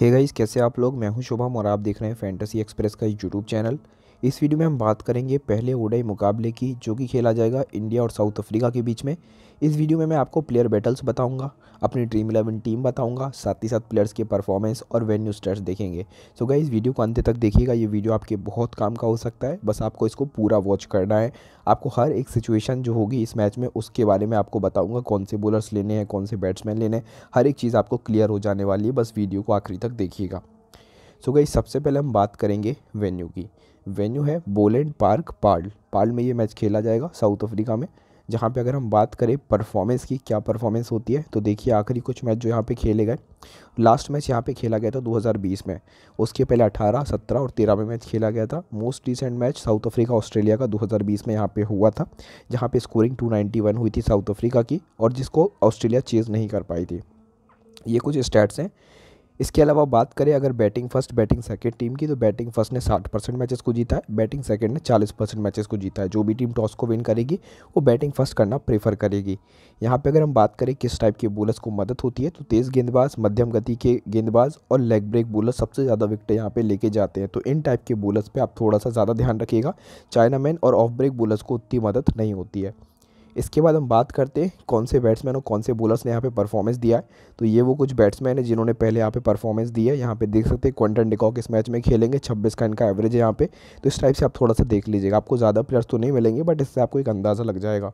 hey guys कैसे आप लोग मैं हूं शुभम और आप देख रहे हैं फैंटेसी एक्सप्रेस का यूट्यूब चैनल इस वीडियो में हम बात करेंगे पहले ओडाई मुकाबले की जो कि खेला जाएगा इंडिया और साउथ अफ्रीका के बीच में इस वीडियो में मैं आपको प्लेयर बैटल्स बताऊंगा अपनी ड्रीम इलेवन टीम बताऊंगा साथ ही साथ प्लेयर्स के परफॉर्मेंस और वेन्यू स्टेट्स देखेंगे सो इस वीडियो को अंत तक देखिएगा ये वीडियो आपके बहुत काम का हो सकता है बस आपको इसको पूरा वॉच करना है आपको हर एक सिचुएशन जो होगी इस मैच में उसके बारे में आपको बताऊँगा कौन से बॉलर्स लेने हैं कौन से बैट्समैन लेने हैं हर एक चीज़ आपको क्लियर हो जाने वाली है बस वीडियो को आखिरी तक देखिएगा सो गई सबसे पहले हम बात करेंगे वेन्यू की वेन्यू है बोलेंड पार्क पार्ल पार्ल में ये मैच खेला जाएगा साउथ अफ्रीका में जहाँ पे अगर हम बात करें परफॉर्मेंस की क्या परफॉर्मेंस होती है तो देखिए आखिरी कुछ मैच जो यहाँ पे खेले गए लास्ट मैच यहाँ पे खेला गया था 2020 में उसके पहले 18, 17 और 13 में मैच खेला गया था most recent match South Africa Australia का 2020 में यहाँ पे हुआ था जहाँ पे स्कोरिंग 291 हुई थी साउथ अफ्रीका की और जिसको ऑस्ट्रेलिया चेज़ नहीं कर पाई थी ये कुछ स्टैट्स हैं इसके अलावा बात करें अगर batting first batting second team की तो बैटिंग फर्स्ट ने 60 परसेंट मैचेस को जीता है बैटिंग सेकंड ने 40 परसेंट मैचेस को जीता है जो भी टीम टॉस को विन करेगी वो बैटिंग फर्स्ट करना प्रेफर करेगी यहाँ पे अगर हम बात करें किस टाइप के बोलर्स को मदद होती है तो तेज़ गेंदबाज मध्यम गति के गेंदबाज और लेग ब्रेक बॉलर सबसे ज़्यादा विकेट यहाँ पर लेके जाते हैं तो इन टाइप के बोलर्स पर आप थोड़ा सा ज़्यादा ध्यान रखिएगा चाइनामैन और ऑफ ब्रेक बॉलर्स को उतनी मदद नहीं होती है इसके बाद हम बात करते हैं कौन से बैट्समैन और कौन से बोलर्स ने यहाँ पे परफॉर्मेंस दिया है तो ये वो कुछ बैट्समैन है जिन्होंने पहले यहाँ पे परफॉर्मेंस दी है यहाँ पे देख सकते हैं क्वेंटन डिकॉक इस मैच में खेलेंगे छब्बीस का इनका एवरेज है यहाँ पे तो इस टाइप से आप थोड़ा सा देख लीजिएगा आपको ज़्यादा प्लेयर्स तो नहीं मिलेंगे बट इससे आपको एक अंदाज़ा लग जाएगा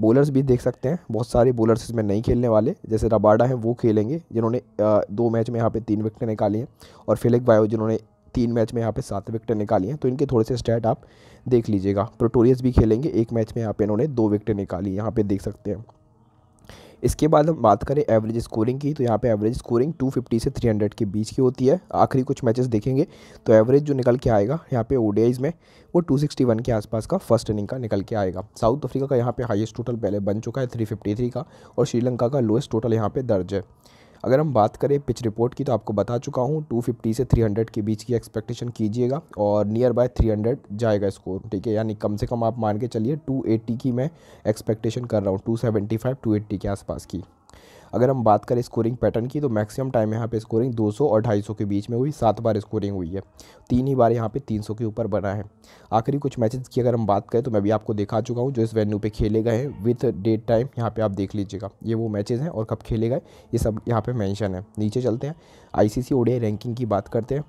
बोलर्स भी देख सकते हैं बहुत सारे बोलर्स इसमें नहीं खेलने वाले जैसे रबाडा हैं वो खेलेंगे जिन्होंने दो मैच में यहाँ पर तीन विकटें निकाली हैं और फिलिक बायो जिन्होंने तीन मैच में यहाँ पे सात विकटें निकाली हैं तो इनके थोड़े से स्टैट आप देख लीजिएगा प्रोटोरियस भी खेलेंगे एक मैच में यहाँ पे इन्होंने दो विकेट निकाली यहाँ पे देख सकते हैं इसके बाद हम बात करें एवरेज स्कोरिंग की तो यहाँ पे एवरेज स्कोरिंग 250 से 300 के बीच की होती है आखिरी कुछ मैचेस देखेंगे तो एवरेज जो निकल के आएगा यहाँ पे ओडीआईज में वो 261 के आसपास का फर्स्ट इनिंग का निकल के आएगा साउथ अफ्रीका का यहाँ पे हाईएस्ट टोटल पहले बन चुका है 353 का और श्रीलंका का लोएस्ट टोटल यहाँ पर दर्ज है अगर हम बात करें पिच रिपोर्ट की तो आपको बता चुका हूँ 250 से 300 के बीच की एक्सपेक्टेशन कीजिएगा और नियर बाय 300 जाएगा स्कोर ठीक है यानी कम से कम आप मान के चलिए 280 की मैं एक्सपेक्टेशन कर रहा हूँ 275 280 के आसपास की अगर हम बात करें स्कोरिंग पैटर्न की तो मैक्सिमम टाइम यहाँ पे स्कोरिंग 200 और 250 के बीच में हुई सात बार स्कोरिंग हुई है तीन ही बार यहाँ पे 300 के ऊपर बना है आखिरी कुछ मैचेस की अगर हम बात करें तो मैं भी आपको दिखा चुका हूँ जो इस वेन्यू पर खेले गए हैं विथ डेट टाइम यहाँ पर आप देख लीजिएगा ये वो मैचेज़ हैं और कब खेले गए ये सब यहाँ पर मैंशन है नीचे चलते हैं आई सी रैंकिंग की बात करते हैं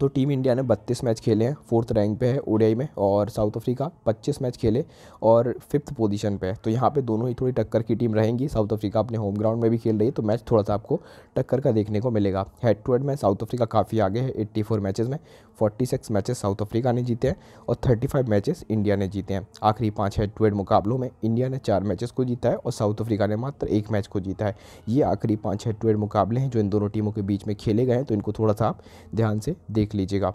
तो टीम इंडिया ने 32 मैच खेले हैं फोर्थ रैंक पे है ओडीआई में और साउथ अफ्रीका 25 मैच खेले और फिफ्थ पोजीशन पे है तो यहाँ पे दोनों ही थोड़ी टक्कर की टीम रहेंगी साउथ अफ्रीका अपने होम ग्राउंड में भी खेल रही है तो मैच थोड़ा सा आपको टक्कर का देखने को मिलेगा हेड टू हेड में साउथ अफ्रीका काफ़ी आगे है एट्टी फोर मैचेज़ में forty six matches South Africa ने जीते हैं और थर्टी फाइव मैचेस इंडिया ने जीते हैं आखिरी पाँच हेड टू हेड मुकाबलों में इंडिया ने चार मैचेस को जीता है और साउथ अफ्रीका ने मात्र एक मैच को जीता है ये आखिरी पाँच हेड टू हेड मुकाबले हैं जो इन दोनों टीमों के बीच में खेले गए हैं तो इनको थोड़ा सा आप ध्यान से देख देख लीजिएगा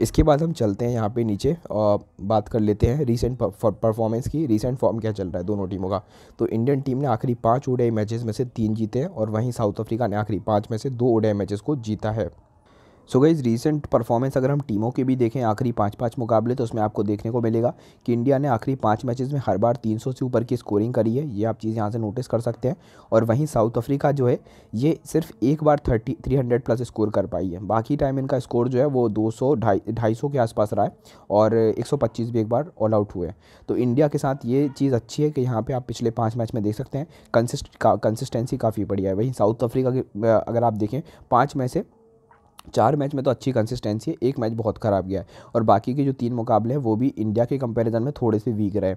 इसके बाद हम चलते हैं यहाँ पे नीचे और बात कर लेते हैं रीसेंट परफॉर्मेंस की रीसेंट फॉर्म क्या चल रहा है दोनों टीमों का तो इंडियन टीम ने आखिरी पाँच ओडे मैचेस में से तीन जीते हैं और वहीं साउथ अफ्रीका ने आखिरी पाँच में से दो ओडे मैचेस को जीता है सो गई रीसेंट परफॉर्मेंस अगर हम टीमों के भी देखें आखिरी पाँच पाँच मुकाबले तो उसमें आपको देखने को मिलेगा कि इंडिया ने आखिरी पाँच मैचेस में हर बार 300 से ऊपर की स्कोरिंग करी है ये आप चीज़ यहाँ से नोटिस कर सकते हैं और वहीं साउथ अफ्रीका जो है ये सिर्फ एक बार thirty three hundred plus score कर पाई है बाकी टाइम इनका स्कोर जो है वो दो सौ ढाई सौ के आसपास रहा है और एक सौ पच्चीस भी एक बार ऑल आउट हुए तो इंडिया के साथ ये चीज़ अच्छी है कि यहाँ पर आप पिछले पाँच मैच में देख सकते हैं कंसिस्ट कंसिस्टेंसी काफ़ी बढ़िया है वहीं साउथ अफ्रीका की अगर आप देखें पाँच में से चार मैच में तो अच्छी कंसिस्टेंसी है एक मैच बहुत ख़राब गया है और बाकी के जो तीन मुकाबले हैं वो भी इंडिया के कंपैरिजन में थोड़े से वीक रहे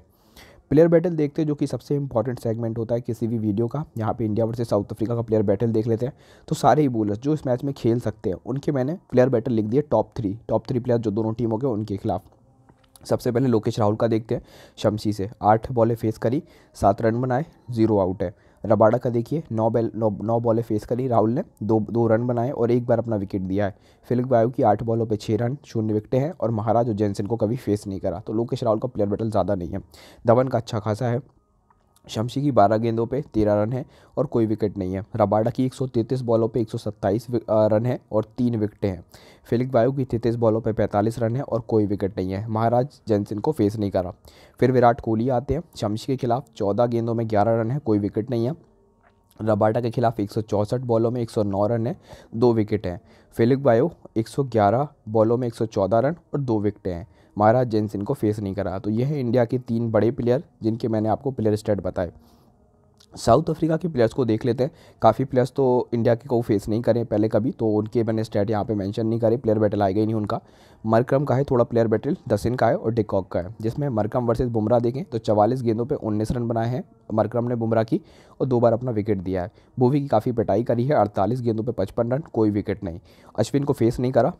प्लेयर बैटल देखते हैं जो कि सबसे इंपॉर्टेंट सेगमेंट होता है किसी भी वीडियो का यहाँ पे इंडिया वर्सेस साउथ अफ्रीका का प्लेयर बैटल देख लेते हैं तो सारे ही बोलर्स जो इस मैच में खेल सकते हैं उनके मैंने प्लेयर बैटल लिख दिए top three top three player जो दोनों टीमों के उनके खिलाफ सबसे पहले लोकेश राहुल का देखते हैं शमशी से आठ बॉलें फेस करी सात रन बनाए जीरो आउट है रबाडा का देखिए नौ बैल नौ, नौ बॉलें फेस करी राहुल ने दो दो रन बनाए और एक बार अपना विकेट दिया है फिलिक बायो की आठ बॉलों पर छः रन शून्य विकटें हैं और महाराज और जैनसन को कभी फेस नहीं करा तो लोकेश राहुल का प्लेयर बैटल ज़्यादा नहीं है धवन का अच्छा खासा है शमशी की 12 गेंदों पे 13 रन है और कोई विकेट नहीं है रबाडा की 133 बॉलों पे 127 रन है और तीन विकटें हैं फिलिक बायू की तैंतीस बॉलों पे 45 रन है और कोई विकेट नहीं है महाराज जैनसिन को फेस नहीं करा फिर विराट कोहली आते हैं शमशी के खिलाफ चौदह गेंदों में ग्यारह रन है कोई विकेट नहीं है रबाडा के खिलाफ एक बॉलों में एक रन है दो विकेट हैं फिलिक बायो 111 बॉलों में 114 रन और दो विकटें हैं महाराज जेनसिन को फेस नहीं करा तो ये है इंडिया के तीन बड़े प्लेयर जिनके मैंने आपको प्लेयर स्टेट बताए साउथ अफ्रीका के प्लेयर्स को देख लेते हैं काफ़ी प्लेयर्स तो इंडिया के को फेस नहीं करें पहले कभी तो उनके मैंने स्टेट यहाँ पे मेंशन नहीं करे प्लेयर बैटल आएगा ही नहीं उनका मरक्रम का है थोड़ा प्लेयर बैटल दसिन का है और डिकॉक का है जिसमें मरक्रम वर्सेस बुमराह देखें तो चवालीस गेंदों पर उन्नीस रन बनाए हैं मरक्रम ने बुमराह की और दो बार अपना विकेट दिया है भूवी की काफ़ी पिटाई करी है अड़तालीस गेंदों पर पचपन रन कोई विकेट नहीं अश्विन को फेस नहीं करा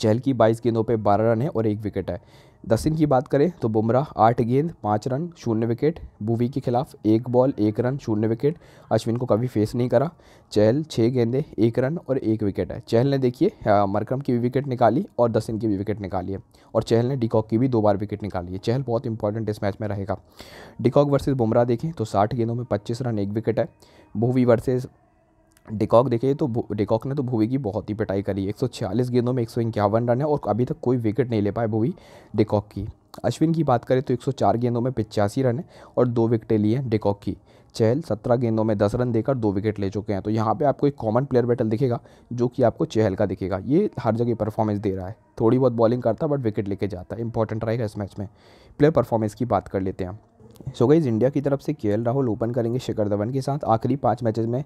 चहल की बाईस गेंदों पर बारह रन है और एक विकेट है दसिन की बात करें तो बुमराह आठ गेंद पाँच रन शून्य विकेट भूवी के खिलाफ एक बॉल एक रन शून्य विकेट अश्विन को कभी फेस नहीं करा चहल छः गेंदे एक रन और एक विकेट है चहल ने देखिए मरकम की भी विकेट निकाली और दसिन की भी विकेट निकाली है और चहल ने डिकॉक की भी दो बार विकेट निकाली है चहल बहुत इंपॉर्टेंट इस मैच में रहेगा डिकॉक वर्सेज बुमराह देखें तो साठ गेंदों में पच्चीस रन एक विकेट है भूवी वर्सेज डिकॉक देखिए तो डिकॉक ने तो भूवी की बहुत ही पिटाई करी 146 गेंदों में एक रन है और अभी तक कोई विकेट नहीं ले पाए भूवी डिकॉक की अश्विन की बात करें तो 104 गेंदों में पिचासी रन है और दो विकेटें लिए हैं डिकॉक की चहल सत्रह गेंदों में दस रन देकर दो विकेट ले चुके हैं तो यहाँ पे आपको एक कॉमन प्लेयर बैटल दिखेगा जो कि आपको चहल का दिखेगा ये हर जगह परफॉर्मेंस दे रहा है थोड़ी बहुत बॉलिंग करता है बट विकेट लेके जाता है इंपॉर्टेंट रहेगा इस मैच में प्लेयर परफॉर्मेंस की बात कर लेते हैं सो so गईज़ इंडिया की तरफ से के राहुल ओपन करेंगे शिखर धवन के साथ आखिरी पांच मैचेस में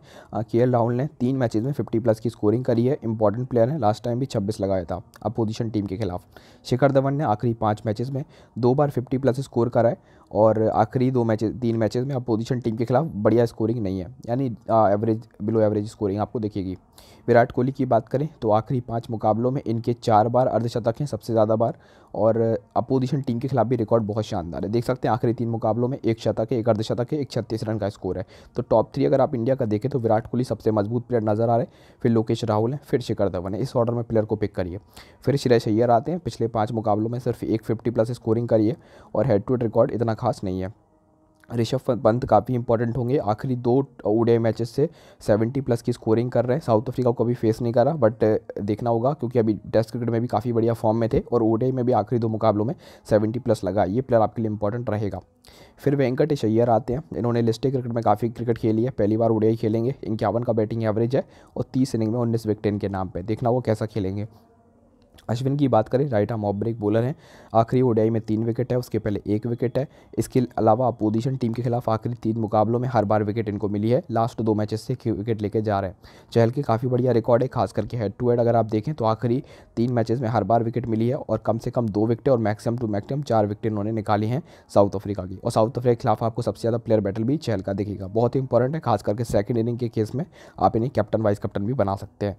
के राहुल ने तीन मैचेस में 50 प्लस की स्कोरिंग करी है इंपॉर्टेंट प्लेयर है लास्ट टाइम भी 26 लगाया था अपोजिशन टीम के खिलाफ शिखर धवन ने आखिरी पांच मैचेस में दो बार 50 प्लस स्कोर करा है और आखिरी दो मैच तीन मैचेस में अपोजिशन टीम के खिलाफ बढ़िया स्कोरिंग नहीं है यानी एवरेज बिलो एवरेज स्कोरिंग आपको देखेगी विराट कोहली की बात करें तो आखिरी पाँच मुकाबलों में इनके चार बार अर्धशतक हैं सबसे ज़्यादा बार और अपोजिशन टीम के खिलाफ भी रिकॉर्ड बहुत शानदार है देख सकते हैं आखिरी तीन मुकाबलों में एक शतक है एक अर्धशतक है एक छत्तीस रन का स्कोर है तो टॉप थ्री अगर आप इंडिया का देखें तो विराट कोहली सबसे मजबूत प्लेयर नज़र आ रहे हैं फिर लोकेश राहुल हैं फिर शिखर धवन है इस ऑर्डर में प्लेयर को पिक करिए फिर श्रेयस अय्यर आते हैं पिछले पाँच मुकाबलों में सिर्फ एक फिफ्टी प्लस स्कोरिंग करिए और हेड टू हेड रिकॉर्ड इतना खास नहीं है ऋषभ पंत काफ़ी इंपॉर्टेंट होंगे आखिरी दो ओडीआई मैचेस से 70 प्लस की स्कोरिंग कर रहे हैं साउथ अफ्रीका को कभी फेस नहीं करा बट देखना होगा क्योंकि अभी टेस्ट क्रिकेट में भी काफ़ी बढ़िया फॉर्म में थे और ओडीआई में भी आखिरी दो मुकाबलों में 70 प्लस लगा ये प्लेयर आपके लिए इंपॉर्टेंट रहेगा फिर वेंकटेश अय्यर आते हैं इन्होंने लिस्टे क्रिकेट में काफ़ी क्रिकेट खेली है पहली बार ओडीआई खेलेंगे इक्यावन का बैटिंग एवरेज है और तीस इनिंग में उन्नीस विकटेन के नाम पर देखना वो कैसा खेलेंगे अश्विन की बात करें राइट हम ऑफ ब्रेक बॉलर हैं आखिरी ओडियाई में तीन विकेट है उसके पहले एक विकेट है इसके अलावा अपोजिशन टीम के खिलाफ आखिरी तीन मुकाबलों में हर बार विकेट इनको मिली है लास्ट दो मैचेस से विकेट लेके जा रहे हैं चहल के काफ़ी बढ़िया रिकॉर्ड है खास करके हेड टू हेड अगर आप देखें तो आखिरी तीन मैचेज में हर बार विकेट मिली है और कम से कम दो विकेट और मैक्सिमम टू मैक्सिमम चार विकेट इन्होंने निकाली हैं साउथ अफ्रीका की और साउथ अफ्रीका के खिलाफ आपको सबसे ज़्यादा प्लेयर बैटल भी चहल का दिखेगा बहुत ही इंपॉर्टेंट है खास करके सेकेंड इनिंग के केस में आप इन्हें कैप्टन वाइस कैप्टन भी बना सकते हैं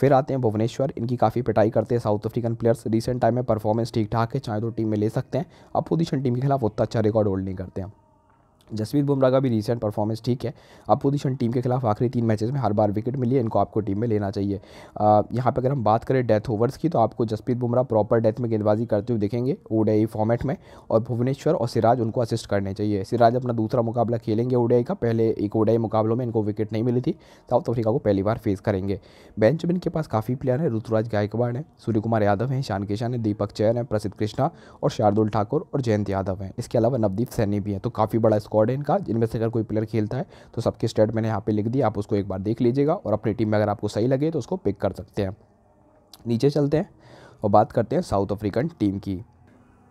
फिर आते हैं भुवनेश्वर इनकी काफ़ी पिटाई करते हैं South African players recent time में परफॉर्मेंस ठीक ठाक है चाहे तो टीम में ले सकते हैं अपोजिशन टीम के खिलाफ उतना अच्छा रिकॉर्ड होल्ड नहीं करते हैं जसप्रीत बुमराह का भी रिसेंट परफॉर्मेंस ठीक है अपोजिशन टीम के खिलाफ आखिरी तीन मैचेस में हर बार विकेट मिली है इनको आपको टीम में लेना चाहिए यहाँ पर अगर हम बात करें डेथ ओवर्स की तो आपको जसप्रीत बुमराह प्रॉपर डेथ में गेंदबाजी करते हुए देखेंगे ओडीआई फॉर्मेट में और भुवनेश्वर और सिराज उनको असिस्ट करने चाहिए सिराज अपना दूसरा मुकाबला खेलेंगे ओडेई का पहले एक ओडीआई मुकाबलों में इनको विकेट नहीं मिली थी साउथ अफ्रीका को पहली बार फेस करेंगे बेंच में इनके पास काफ़ी प्लेयर हैं ऋतुराज गायकवाड़ हैं सूर्य कुमार यादव हैं शान किशन है दीपक चैन है प्रसिद्ध कृष्णा और शार्दुल ठाकुर और जयंत यादव हैं इसके अलावा नवदीप सैनी भी हैं तो काफ़ी बड़ा रिकॉर्ड है इनका जिनमें से अगर कोई प्लेयर खेलता है तो सबके स्टेट मैंने यहाँ पे लिख दिया आप उसको एक बार देख लीजिएगा और अपनी टीम में अगर आपको सही लगे तो उसको पिक कर सकते हैं नीचे चलते हैं और बात करते हैं साउथ अफ्रीकन टीम की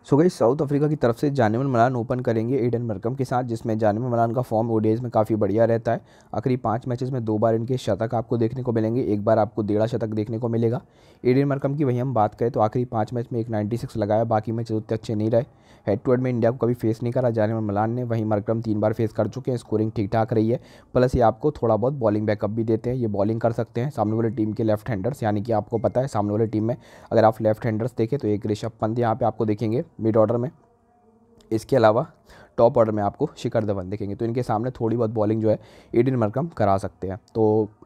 सो गई साउथ अफ्रीका की तरफ से जानवन मलान ओपन करेंगे एडन मरकम के साथ जिसमें जानवन मलान का फॉर्म ओडेज में काफ़ी बढ़िया रहता है आखिरी पाँच मैचेस में दो बार इनके शतक आपको देखने को मिलेंगे एक बार आपको डेढ़ा शतक देखने को मिलेगा एडन मरकम की वही हम बात करें तो आखिरी पाँच मैच में एक नाइन्टी सिक्स लगाया बाकी मैच उतने अच्छे नहीं रहे हेड टू हेड में इंडिया को कभी फेस नहीं करा जानवन मलान ने वहीं मरकम तीन बार फेस कर चुके हैं स्कोरिंग ठीक ठाक रही है प्लस ये आपको थोड़ा बहुत बॉलिंग बैकअप भी देते हैं ये बॉलिंग कर सकते हैं सामने वाली टीम के लेफ्ट हैंडर्स यानी कि आपको पता है सामने वाली टीम में अगर आप लेफ्ट हैंडर्स देखें तो एक ऋषभ पंत यहाँ पर आपको देखेंगे मिड ऑर्डर में इसके अलावा टॉप ऑर्डर में आपको शिखर धवन देखेंगे तो इनके सामने थोड़ी बहुत बॉलिंग जो है एडिन मरकम करा सकते हैं तो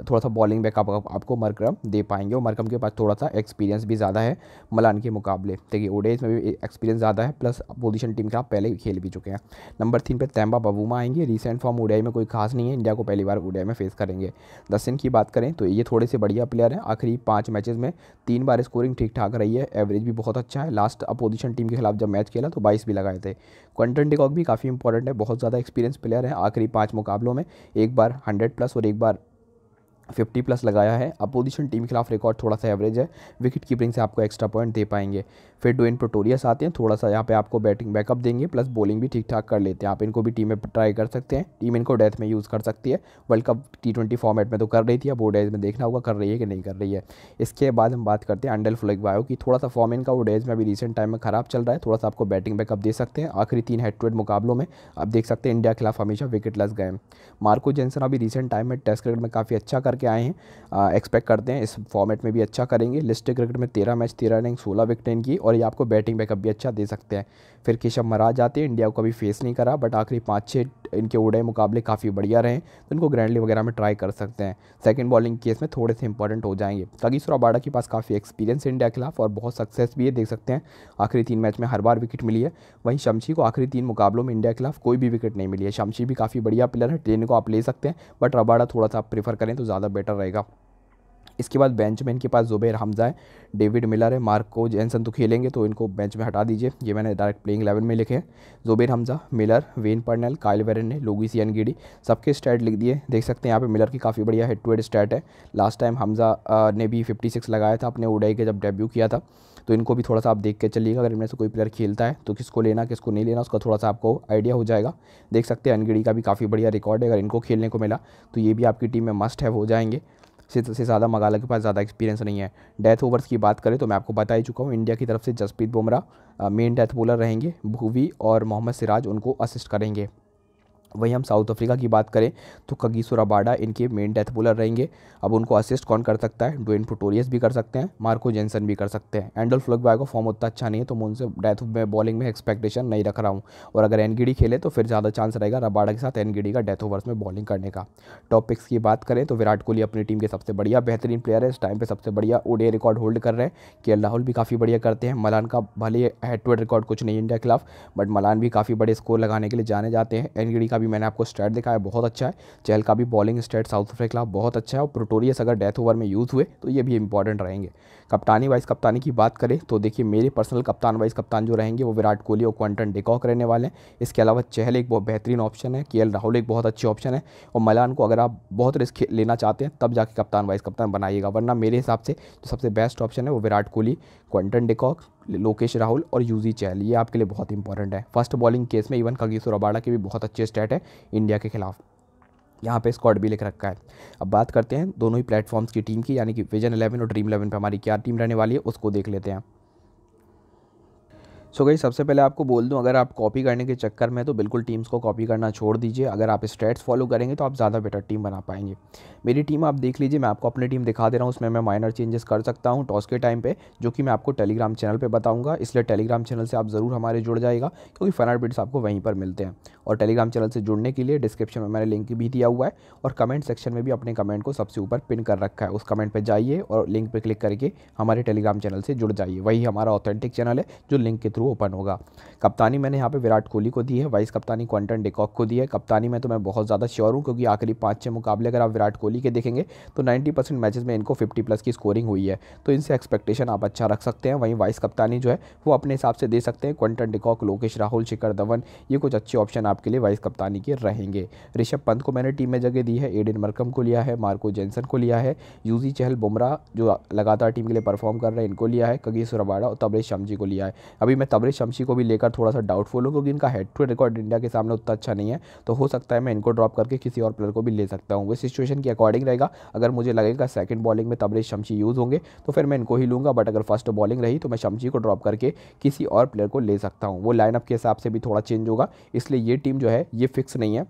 थोड़ा सा बॉलिंग बैकअप आपको मरकम दे पाएंगे और मरकम के पास थोड़ा सा एक्सपीरियंस भी ज़्यादा है मलान के मुकाबले देखिए ओडेज में भी एक्सपीरियंस ज़्यादा है प्लस पोजिशन टीम के आप पहले खेल भी चुके हैं नंबर तीन पर तैम्बा बबूमा आएंगे रिसेंट फॉर्म ओडियाई में कोई खास नहीं है इंडिया को पहली बार ओडियाई में फेस करेंगे दसिन की बात करें तो ये थोड़े से बढ़िया प्लेयर हैं आखिरी पाँच मैचेस में तीन बार स्कोरिंग ठीक ठाक रही है एवरेज भी बहुत अच्छा है लास्ट अपोजिशन टीम के खिलाफ जब मैच खेला तो बाईस भी लगाए थे क्वेंटन डिकॉक भी काफ़ी काफ़ी इंपॉर्टेंट है बहुत ज़्यादा एक्सपीरियंस प्लेयर है आखिरी पाँच मुकाबलों में एक बार हंड्रेड प्लस और एक बार फिफ्टी प्लस लगाया है अपोजिशन टीम के खिलाफ रिकॉर्ड थोड़ा सा एवरेज है विकेट कीपिंग से आपको एक्स्ट्रा पॉइंट दे पाएंगे फिर डोइन प्रोटोरियस आते हैं थोड़ा सा यहाँ पे आपको बैटिंग बैकअप देंगे प्लस बॉलिंग भी ठीक ठाक कर लेते हैं आप इनको भी टीम में ट्राई कर सकते हैं टीम इनको डेथ में यूज़ कर सकती है World Cup T twenty format में तो कर रही थी अब वो डेज में देखना होगा कर रही है कि नहीं कर रही है इसके बाद हम बात करते हैं अंडल फ्लैग बायो की थोड़ा सा फॉर्म इनका वो डेज में अभी रिसेंट टाइम में ख़राब चल रहा है थोड़ा सा आपको बैटिंग बैकअप दे सकते हैं आखिरी तीन हेड टू हेड मुकाबलों में आप देख सकते हैं इंडिया के खिलाफ हमेशा विकेट लस गए मार्को जेंसन अभी रिसेंट टाइम में टेस्ट क्रिकेट में काफ़ी अच्छा करके के आए हैं एक्सपेक्ट करते हैं इस फॉर्मेट में भी अच्छा करेंगे लिस्ट क्रिकेट में तेरह मैच तेरह रनिंग सोलह विकेट इनकी और ये आपको बैटिंग बैकअप भी अच्छा दे सकते हैं फिर केशव महाराज आते इंडिया को कभी फेस नहीं करा बट आखिरी पाँच छः इनके उड़े मुकाबले काफ़ी बढ़िया रहे तो इनको ग्रैंडली वगैरह में ट्राई कर सकते हैं सेकंड बॉलिंग केस में थोड़े से इंपॉर्टेंट हो जाएंगे तगीस रबाडा के पास काफ़ी एक्सपीरियंस है इंडिया के खिलाफ और बहुत सक्सेस भी है देख सकते हैं आखिरी तीन मैच में हर बार विकेट मिली है वहीं शमशी को आखिरी तीन मुकाबलों में इंडिया के खिलाफ कोई भी विकेट नहीं मिली है शमशी भी काफ़ी बढ़िया प्लेयर है ट्रेन को आप ले सकते हैं बट रबाडा थोड़ा सा प्रीफर करें तो ज़्यादा बेटर रहेगा इसके बाद बेंच में इनके पास जुबेर हमजा है डेविड मिलर है मार्को जैनसन तो खेलेंगे तो इनको बेंच में हटा दीजिए ये मैंने डायरेक्ट प्लेइंग इलेवन में लिखे हैं Zubayr Hamza Miller Wayne Parnell Kyle Verreynne ने सी अनगिडी सबके स्टैट लिख दिए देख सकते हैं यहाँ पर मिलर की काफ़ी बढ़िया हेड टू हेड स्टैट है लास्ट टाइम हमजा ने भी फिफ्टी लगाया था अपने उडाई के जब डेब्यू किया था तो इनको भी थोड़ा सा आप देख के चलिएगा अगर इनमें से कोई प्लेयर खेलता है तो किसको लेना किसको नहीं लेना उसका थोड़ा सा आपको आइडिया हो जाएगा देख सकते हैं अनगिड़ी का भी काफ़ी बढ़िया रिकॉर्ड है अगर इनको खेलने को मिला तो ये भी आपकी टीम में मस्ट है हो जाएंगे से ज़्यादा मगाला के पास ज़्यादा एक्सपीरियंस नहीं है डेथ ओवर्स की बात करें तो मैं आपको बता ही चुका हूँ इंडिया की तरफ से Jasprit Bumrah main death bowler रहेंगे भूवी और मोहम्मद सिराज उनको असिस्ट करेंगे वहीं हम साउथ अफ्रीका की बात करें तो कगीसो रबाडा इनके मेन डेथ बोलर रहेंगे अब उनको असिस्ट कौन कर सकता है डोइन पुटोरियस भी कर सकते हैं मार्को जेंसन भी कर सकते हैं एंडल फ्लगबाय का फॉर्म उतना अच्छा नहीं है तो मैं उनसे डेथ में बॉलिंग में एक्सपेक्टेशन नहीं रख रहा हूँ और अगर एनगिडी खेले तो फिर ज़्यादा चांस रहेगा रबाडा के साथ एनगिडी का डेथ ओवर्स में बॉलिंग करने का टॉप पिक्स की बात करें तो विराट कोहली अपनी टीम के सबसे बढ़िया बेहतरीन प्लेयर है इस टाइम पर सबसे बढ़िया ओडे रिकॉर्ड होल्ड कर रहे हैं के राहुल भी काफ़ी बढ़िया करते हैं मलान का भले हेड टू हेड रिकॉर्ड कुछ नहीं इंडिया के खिलाफ बट मलान भी काफ़ी बड़े स्कोर लगाने के लिए जाने जाते हैं एनगिडी का अभी मैंने आपको दिखा दिखाया बहुत अच्छा है चहल का भी बॉलिंग स्टेट साउथ अफ्रीका बहुत अच्छा है और प्रोटोरियस अगर डेथ ओवर में यूज़ हुए तो ये भी इंपॉर्टेंट रहेंगे कप्तानी वाइज कप्तानी की बात करें तो देखिए मेरे पर्सनल कप्तान वाइज कप्तान जो रहेंगे वो विराट कोहली और क्वांटन डिकॉक रहने वाले हैं इसके अलावा चहल एक बहुत बेहतरीन ऑप्शन है के राहुल एक बहुत अच्छी ऑप्शन है और मलान को अगर आप बहुत रिस्क लेना चाहते हैं तब जाके कप्तान वाइज कप्तान बनाइएगा वरना मेरे हिसाब से जो सबसे बेस्ट ऑप्शन है वो विराट कोहली क्वांटन डिकॉक लोकेश राहुल और यूजी चहल ये आपके लिए बहुत इंपॉर्टेंट है फर्स्ट बॉलिंग केस में इवन खगीसो रबाड़ा के भी बहुत अच्छे स्टैट है इंडिया के खिलाफ यहाँ पे स्कॉट भी लिख रखा है अब बात करते हैं दोनों ही प्लेटफॉर्म्स की टीम की यानी कि विजन 11 और ड्रीम 11 पे हमारी क्या टीम रहने वाली है उसको देख लेते हैं सो गई सबसे पहले आपको बोल दूं अगर आप कॉपी करने के चक्कर में तो बिल्कुल टीम्स को कॉपी करना छोड़ दीजिए अगर आप स्ट्रेट्स फॉलो करेंगे तो आप ज़्यादा बेटर टीम बना पाएंगे मेरी टीम आप देख लीजिए मैं आपको अपनी टीम दिखा दे रहा हूँ उसमें मैं माइनर चेंजेस कर सकता हूँ टॉस के टाइम पर जो कि मैं आपको टेलीग्राम चैनल पर बताऊँगा इसलिए टेलीग्राम चैनल से आप ज़रूर हमारे जुड़ जाएगा क्योंकि फनर बिट्स आपको वहीं पर मिलते हैं और टेलीग्राम चैनल से जुड़ने के लिए डिस्क्रिप्शन में मैंने लिंक भी दिया हुआ है और कमेंट सेक्शन में भी अपने कमेंट को सबसे ऊपर पिन कर रखा है उस कमेंट पर जाइए और लिंक पर क्लिक करके हमारे टेलीग्राम चैनल से जुड़ जाइए वही हमारा ऑथेंटिक चैनल है जो लिंक के थ्रू थ्रू ओपन होगा कप्तानी मैंने यहाँ पे विराट कोहली को दी है वाइस कप्तानी क्वांटन डिकॉक को दी है कप्तानी में तो मैं बहुत ज़्यादा श्योर हूँ क्योंकि आखिरी पाँच छः मुकाबले अगर आप विराट कोहली के देखेंगे तो नाइन्टी परसेंट मैचेज़ में इनको फिफ्टी प्लस की स्कोरिंग हुई है तो इनसे एक्सपेक्टेशन आप अच्छा रख सकते हैं वहीं वाइस कप्तानी जो है वो अपने हिसाब से दे सकते हैं क्वांटन डिकॉक लोकेश राहुल शिखर धवन ये कुछ अच्छे ऑप्शन आपके लिए वाइस कप्तानी के रहेंगे ऋषभ पंत को मैंने टीम में जगह दी है एडिन मरकम को लिया है मार्को जेंसन को लिया है यूजी चहल बुमराह जो लगातार टीम के लिए परफॉर्म कर रहे हैं इनको लिया है कगी सुरबाड़ा और तबरेज जी को लिया है अभी मैं तबरे शमशी को भी लेकर थोड़ा सा डाउटफुल हूँ क्योंकि इनका हेड टू रिकॉर्ड इंडिया के सामने उतना अच्छा नहीं है तो हो सकता है मैं इनको ड्रॉप करके किसी और प्लेयर को भी ले सकता हूँ वो सिचुएशन के अकॉर्डिंग रहेगा अगर मुझे लगेगा सेकंड बॉलिंग में तबरे शमशी यूज़ होंगे तो फिर मैं इनको ही लूँगा बट अगर फर्स्ट बॉलिंग रही तो मैं शमशी को ड्रॉप करके किसी और प्लेयर को ले सकता हूँ वो लाइनअप के हिसाब से भी थोड़ा चेंज होगा इसलिए ये टीम जो है ये फिक्स नहीं है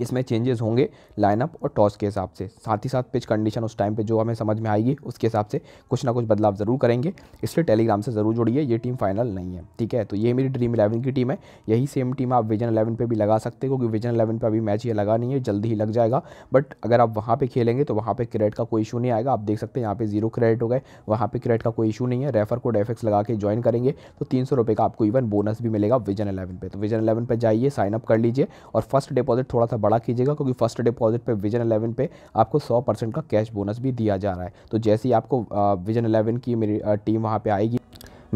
इसमें चेंजेस होंगे लाइनअप और टॉस के हिसाब से साथ ही साथ पिच कंडीशन उस टाइम पे जो हमें समझ में आएगी उसके हिसाब से कुछ ना कुछ बदलाव ज़रूर करेंगे इसलिए टेलीग्राम से ज़रूर जुड़िए ये टीम फाइनल नहीं है ठीक है तो ये मेरी ड्रीम इलेवन की टीम है यही सेम टीम आप विजन इलेवन पर भी लगा सकते हो क्योंकि विजन इलेवन पर अभी मैच ये लगा नहीं है जल्दी ही लग जाएगा बट अगर आप वहाँ पर खेलेंगे तो वहाँ पर क्रेडिट का कोई इशू नहीं आएगा आप देख सकते हैं यहाँ पर जीरो क्रेडिट हो गए वहाँ पर क्रेडिट का कोई इशू नहीं है रेफर को एफ लगा के ज्वाइन करेंगे तो तीन का आपको इवन बोनस भी मिलेगा विजन इलेवन पर तो विजन इलेवन पर जाइए साइनअप कर लीजिए और फर्स्ट डिपॉजिट थोड़ा सा बड़ा कीजिएगा क्योंकि फर्स्ट डिपॉजिट पे विजन 11 पे आपको 100 परसेंट का कैश बोनस भी दिया जा रहा है तो जैसे ही आपको विजन 11 की मेरी टीम वहाँ पे आएगी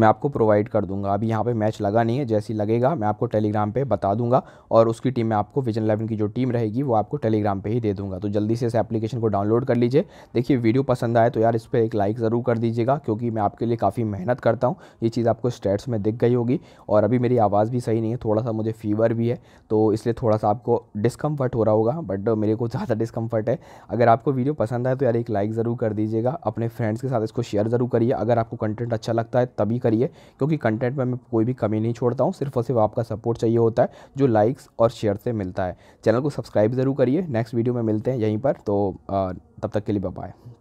मैं आपको प्रोवाइड कर दूंगा अभी यहाँ पे मैच लगा नहीं है जैसी लगेगा मैं आपको टेलीग्राम पे बता दूंगा और उसकी टीम में आपको विजन इलेवन की जो टीम रहेगी वो आपको टेलीग्राम पे ही दे दूंगा तो जल्दी से इस एप्लीकेशन को डाउनलोड कर लीजिए देखिए वीडियो पसंद आए तो यार इस पर एक लाइक ज़रूर कर दीजिएगा क्योंकि मैं आपके लिए काफ़ी मेहनत करता हूँ ये चीज़ आपको स्टेट्स में दिख गई होगी और अभी मेरी आवाज़ भी सही नहीं है थोड़ा सा मुझे फीवर भी है तो इसलिए थोड़ा सा आपको डिस्कम्फर्ट हो रहा होगा बट मेरे को ज़्यादा डिस्कम्फर्ट है अगर आपको वीडियो पसंद आए तो यार एक लाइक ज़रूर कर दीजिएगा अपने फ्रेंड्स के साथ इसको शेयर ज़रूर करिए अगर आपको कंटेंट अच्छा लगता है तभी करिए क्योंकि कंटेंट में मैं कोई भी कमी नहीं छोड़ता हूँ सिर्फ और सिर्फ आपका सपोर्ट चाहिए होता है जो लाइक्स और शेयर से मिलता है चैनल को सब्सक्राइब ज़रूर करिए नेक्स्ट वीडियो में मिलते हैं यहीं पर तो तब तक के लिए बाय